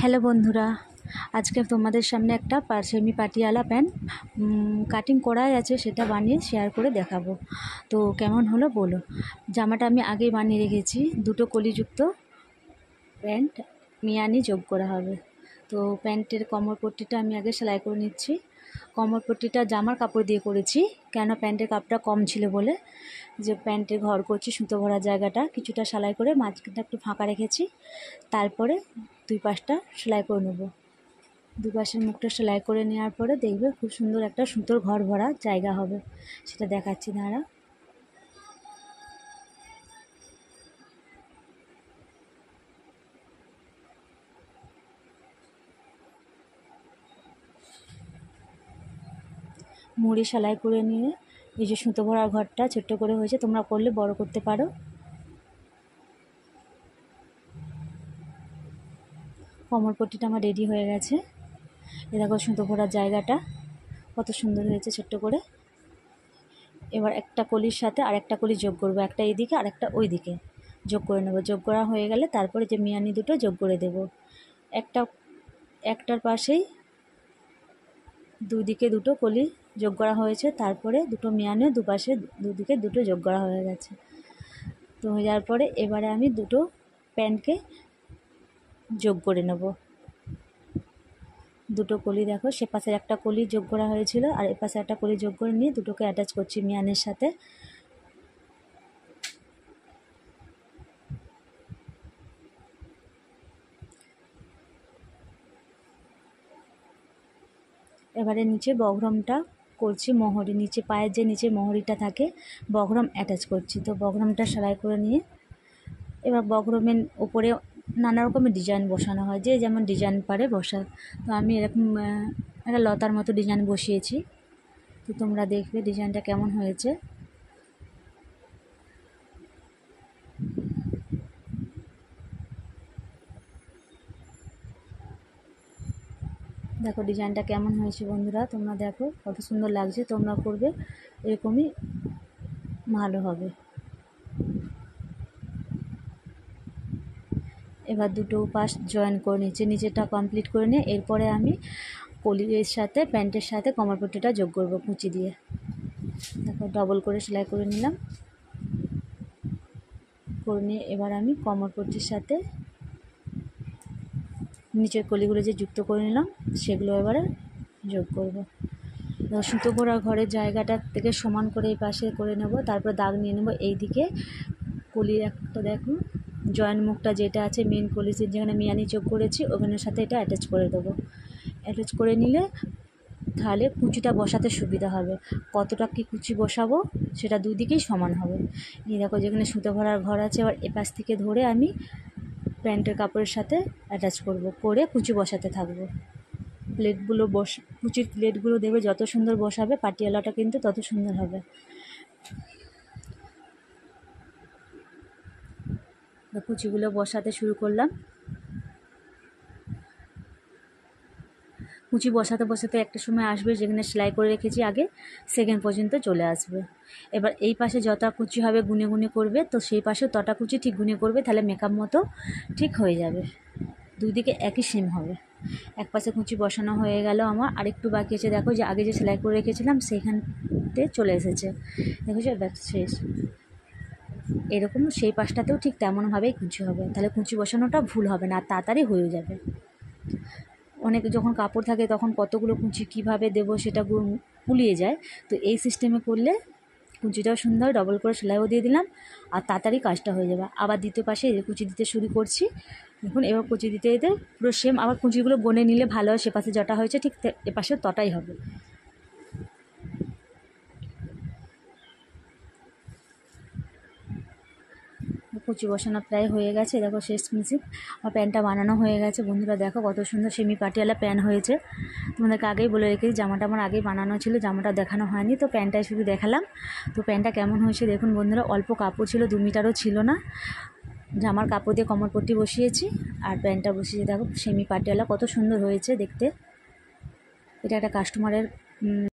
hello বন্ধুরা আজকে তোমাদের সামনে একটা পার্সেমি পাটিয়ালা প্যান্ট কাটিং করাই আছে সেটা বানিয়ে শেয়ার করে দেখাবো তো কেমন হলো বলো জামাটা আমি আগেই বানিয়ে রেখেছি দুটো কলিযুক্ত প্যান্ট মিয়ানি যোগ করা হবে তো প্যান্টের কমর পট্টিটা আমি আগে সেলাই করে নিচ্ছি কমরপট্টিটা জামার কাপড় দিয়ে করেছি কেন প্যান্টের কাপটা কম ছিল বলে যে প্যান্টে ঘর করছি সুতো ভরা জায়গাটা কিছুটা সেলাই করে মাঝখানটা একটু ফাঁকা রেখেছি তারপরে দুই পাশটা সেলাই করে নেবো পাশের মুখটা সেলাই করে নেওয়ার পরে দেখবে খুব সুন্দর একটা সুতোর ঘর ভরা জায়গা হবে সেটা দেখাচ্ছি দাঁড়া মুড়ি সেলাই করে নিয়ে এই যে সুতো ভরা ঘরটা ছোট্ট করে হয়েছে তোমরা করলে বড় করতে পারো পট্টিটা আমার রেডি হয়ে গেছে এ দেখো সুতো ভরার জায়গাটা কত সুন্দর হয়েছে ছোট্ট করে এবার একটা কলির সাথে আর একটা কলি যোগ করবো একটা এদিকে আর একটা ওই দিকে যোগ করে নেবো যোগ করা হয়ে গেলে তারপরে যে মিয়ানি দুটো যোগ করে দেব একটা একটার পাশেই দুদিকে দুটো কলি যোগ করা হয়েছে তারপরে দুটো মিয়ানে দুপাশে দুদিকে দুটো যোগ করা হয়ে গেছে তো হয়ে যাওয়ার পরে এবারে আমি দুটো প্যানকে যোগ করে নেব দুটো কলি দেখো সে পাশের একটা কলি যোগ করা হয়েছিল আর এ পাশে একটা কলি যোগ করে নিয়ে দুটোকে অ্যাটাচ করছি মিয়ানের সাথে এবারে নিচে বহরমটা করছি মোহরি নিচে পায়ের যে নিচে মোহরিটা থাকে বগরম অ্যাটাচ করছি তো বগরমটা সেলাই করে নিয়ে এবার বগরমের ওপরে নানা রকমের ডিজাইন বসানো হয় যে যেমন ডিজাইন পারে বসা তো আমি এরকম একটা লতার মতো ডিজাইন বসিয়েছি তো তোমরা দেখবে ডিজাইনটা কেমন হয়েছে দেখো ডিজাইনটা কেমন হয়েছে বন্ধুরা তোমরা দেখো কত সুন্দর লাগছে তোমরা করবে এরকমই ভালো হবে এবার দুটো পাশ জয়েন করে নিচ্ছে নিচেটা কমপ্লিট করে নিয়ে এরপরে আমি কলির সাথে প্যান্টের সাথে কমরপট্টিটা যোগ করবো কুচি দিয়ে দেখো ডবল করে সেলাই করে নিলাম করে নিয়ে এবার আমি কমরপট্টির সাথে নিচের কলিগুলো যে যুক্ত করে নিলাম সেগুলো এবারে যোগ করব সুতো ভরা ঘরের জায়গাটা থেকে সমান করে এই পাশে করে নেব তারপর দাগ নিয়ে নেব এই দিকে কলি একটা দেখুন জয়েন্ট মুখটা যেটা আছে মেন কলিসের যেখানে মিয়ানি চোখ করেছি ওখানের সাথে এটা অ্যাটাচ করে দেবো অ্যাটাচ করে নিলে তাহলে কুচিটা বসাতে সুবিধা হবে কতটা কি কুচি বসাবো সেটা দুদিকেই সমান হবে এই দেখো যেখানে সুতো ভরার ঘর আছে এবার এপাশ থেকে ধরে আমি প্যান্টের কাপড়ের সাথে অ্যাটাচ করব করে কুচি বসাতে থাকব প্লেটগুলো বস কুচির প্লেটগুলো দেবে যত সুন্দর বসাবে পাটিয়ালাটা কিন্তু তত সুন্দর হবে কুচিগুলো বসাতে শুরু করলাম কুচি বসাতে বসাতে একটা সময় আসবে যেখানে সেলাই করে রেখেছি আগে সেকেন্ড পর্যন্ত চলে আসবে এবার এই পাশে যত কুচি হবে গুনে গুনে করবে তো সেই পাশে তটা কুচি ঠিক গুনে করবে তাহলে মেকআপ মতো ঠিক হয়ে যাবে দুই দিকে একই সেম হবে এক পাশে কুচি বসানো হয়ে গেল আমার আর একটু বাকি আছে দেখো যে আগে যে সেলাই করে রেখেছিলাম সেইখানতে চলে এসেছে দেখেছো ব্যাস শেষ এরকম সেই পাশটাতেও ঠিক তেমনভাবেই কুঁচি হবে তাহলে কুচি বসানোটা ভুল হবে না তাড়াতাড়ি হয়ে যাবে অনেক যখন কাপড় থাকে তখন কতগুলো কুঁচি কীভাবে দেবো সেটা কুলিয়ে যায় তো এই সিস্টেমে করলে কুঁচিটাও সুন্দর ডবল করে সেলাইও দিয়ে দিলাম আর তাড়াতাড়ি কাজটা হয়ে যাবে আবার দ্বিতীয় পাশে এই কুচি দিতে শুরু করছি দেখুন এবার কুচি দিতে দিতে পুরো সেম আবার কুঁচিগুলো বনে নিলে ভালো সে পাশে জটা হয়েছে ঠিক এ পাশে তটাই হবে কুচি বসানো প্রায় হয়ে গেছে দেখো শেষ মিশে আমার প্যান্টটা বানানো হয়ে গেছে বন্ধুরা দেখো কত সুন্দর সেমি পাটিয়ালা প্যান হয়েছে তোমাদেরকে আগেই বলে রেখেছি জামাটা আমার আগেই বানানো ছিল জামাটা দেখানো হয়নি তো প্যান্টটাই শুধু দেখালাম তো প্যান্টটা কেমন হয়েছে দেখুন বন্ধুরা অল্প কাপড় ছিল দু মিটারও ছিল না জামার কাপড় দিয়ে কমরপট্টি বসিয়েছি আর প্যান্টটা বসিয়েছি দেখো সেমি পাটিয়ালা কত সুন্দর হয়েছে দেখতে এটা একটা কাস্টমারের